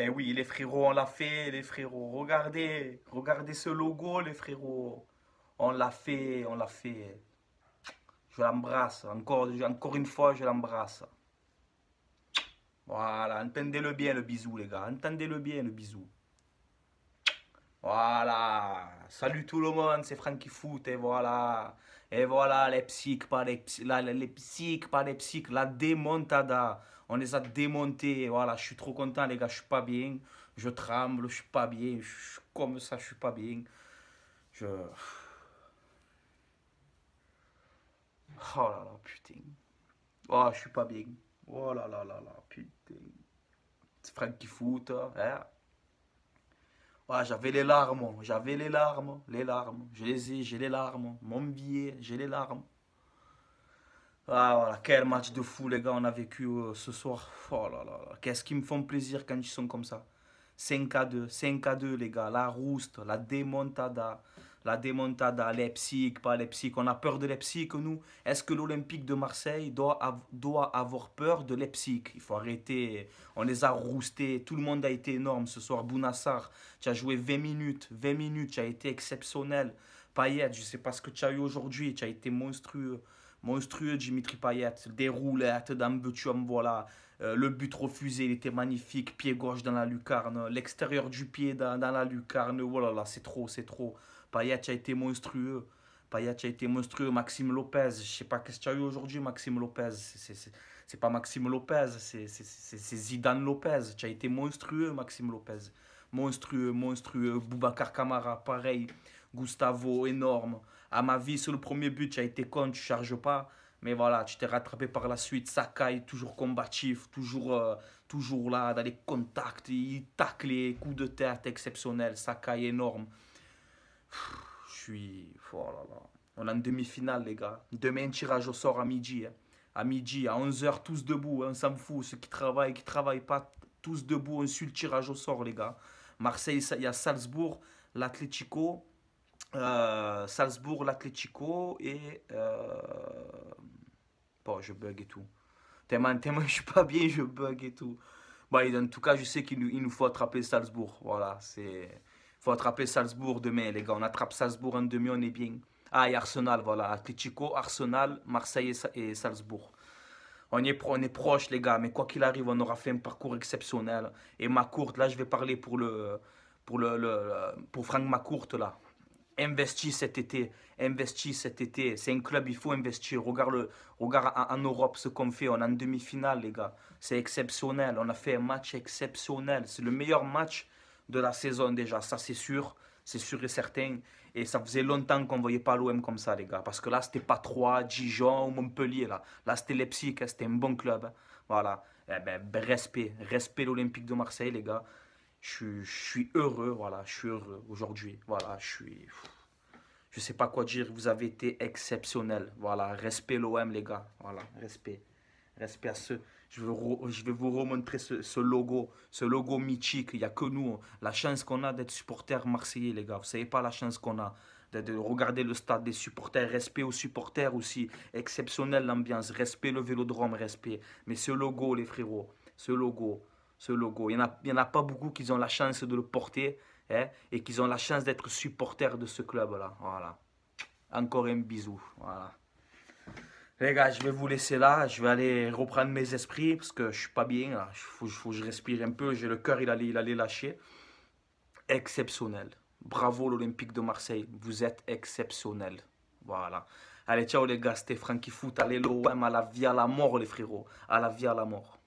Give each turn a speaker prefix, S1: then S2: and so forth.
S1: Eh oui, les frérots, on l'a fait, les frérots. Regardez, regardez ce logo, les frérots. On l'a fait, on l'a fait. Je l'embrasse, encore, encore une fois, je l'embrasse. Voilà, entendez-le bien le bisou, les gars. Entendez-le bien le bisou. Voilà. Salut tout le monde, c'est Franky Foot. Et voilà. Et voilà, les psychs, pas les, psychs, pas la démontada. On les a démontés. Voilà, je suis trop content, les gars. Je suis pas bien. Je tremble. Je suis pas bien. Je suis comme ça. Je suis pas bien. Je. Oh là là, putain. Oh, je suis pas bien. Oh là là là là, putain. C'est Franck qui fout, hein. Hein? j'avais les larmes, j'avais les larmes, les larmes. Je les ai, j'ai les larmes. Mon billet, j'ai les larmes. Ah voilà, quel match de fou les gars on a vécu euh, ce soir. Oh là là, qu'est-ce qui me font plaisir quand ils sont comme ça. 5 à 2, 5 à 2 les gars, la rouste, la démontada, la démontada, Leipzig, pas Leipzig, on a peur de Leipzig nous. Est-ce que l'Olympique de Marseille doit, doit avoir peur de Leipzig Il faut arrêter, on les a roustés, tout le monde a été énorme ce soir. Bounassar, tu as joué 20 minutes, 20 minutes, tu as été exceptionnel. Payet, je sais pas ce que tu as eu aujourd'hui, tu as été monstrueux monstrueux, Dimitri Payet, déroulette, tu voilà. Euh, le but refusé, il était magnifique, pied gauche dans la lucarne, l'extérieur du pied dans, la lucarne, voilà, oh là, c'est trop, c'est trop. Payet a été monstrueux. Payet a été monstrueux, Maxime Lopez, je sais pas qu'est-ce qu'il y a eu aujourd'hui, Maxime Lopez, c'est pas Maxime Lopez, c'est Zidane Lopez, tu as été monstrueux, Maxime Lopez, monstrueux, monstrueux, Boubacar Camara, pareil, Gustavo, énorme. À ma vie, sur le premier but, tu as été con, tu charges pas. Mais voilà, tu t'es rattrapé par la suite. Sakai, toujours combatif, toujours, euh, toujours là, dans les contacts. Il tacle les coups de tête exceptionnels. Sakai, énorme. je suis. Oh On a en demi-finale, les gars. Demain, tirage au sort à midi. Hein. À midi, à 11h, tous debout. Hein. On s'en fout. Ceux qui travaillent, qui travaillent pas, tous debout. On suit le tirage au sort, les gars. Marseille, il y a Salzbourg, l'atletico euh, Salzbourg, l'Atletico et. Euh, bon, je bug et tout. Tellement, tellement je suis pas bien, je bug et tout. Bon, en tout cas, je sais qu'il nous faut attraper Salzbourg. Voilà, c'est. faut attraper Salzbourg demain, les gars. On attrape Salzbourg en demi, on est bien. Ah, et Arsenal, voilà. Atlético, Arsenal, Marseille et, Salzbourg. On est, on est proche, les gars. Mais quoi qu'il arrive, on aura fait un parcours exceptionnel. Et ma courte, là, je vais parler pour le. Pour, le, pour Franck Macourte, là. Investis cet été, investis cet été. C'est un club, il faut investir. Regarde, le, regarde en, Europe ce qu'on fait. On est en demi-finale, les gars. C'est exceptionnel. On a fait un match exceptionnel. C'est le meilleur match de la saison déjà. Ça, c'est sûr. C'est sûr et certain. Et ça faisait longtemps qu'on ne voyait pas l'OM comme ça, les gars. Parce que là, c'était pas Troyes, Dijon ou Montpellier. Là, là c'était Leipzig. Hein. C'était un bon club. Hein. Voilà. Eh ben, respect. Respect l'Olympique de Marseille, les gars je, suis heureux, voilà, je suis heureux aujourd'hui, voilà, je suis, je sais pas quoi dire, vous avez été exceptionnel, voilà, respect l'OM les gars, voilà, respect, respect à ceux, je vais, vous remontrer ce, logo, ce logo mythique, il n'y a que nous, la chance qu'on a d'être supporters marseillais les gars, vous savez pas la chance qu'on a, de, regarder le stade des supporters, respect aux supporters aussi, exceptionnel l'ambiance, respect le vélodrome, respect. Mais ce logo, les frérots, ce logo, ce logo. Il n'y en, a, en a pas beaucoup qui ont la chance de le porter hein, et qui ont la chance d'être supporters de ce club-là. Voilà. Encore un bisou. Voilà. Les gars, je vais vous laisser là. Je vais aller reprendre mes esprits parce que je suis pas bien. Il faut, que je respire un peu. J'ai le cœur, il allait, il lâcher. Exceptionnel. Bravo l'Olympique de Marseille. Vous êtes exceptionnel. Voilà. Allez, ciao les gars, c'était Frankie Foot. Allez l'OM à la vie à la mort, les frérots. À la vie à la mort.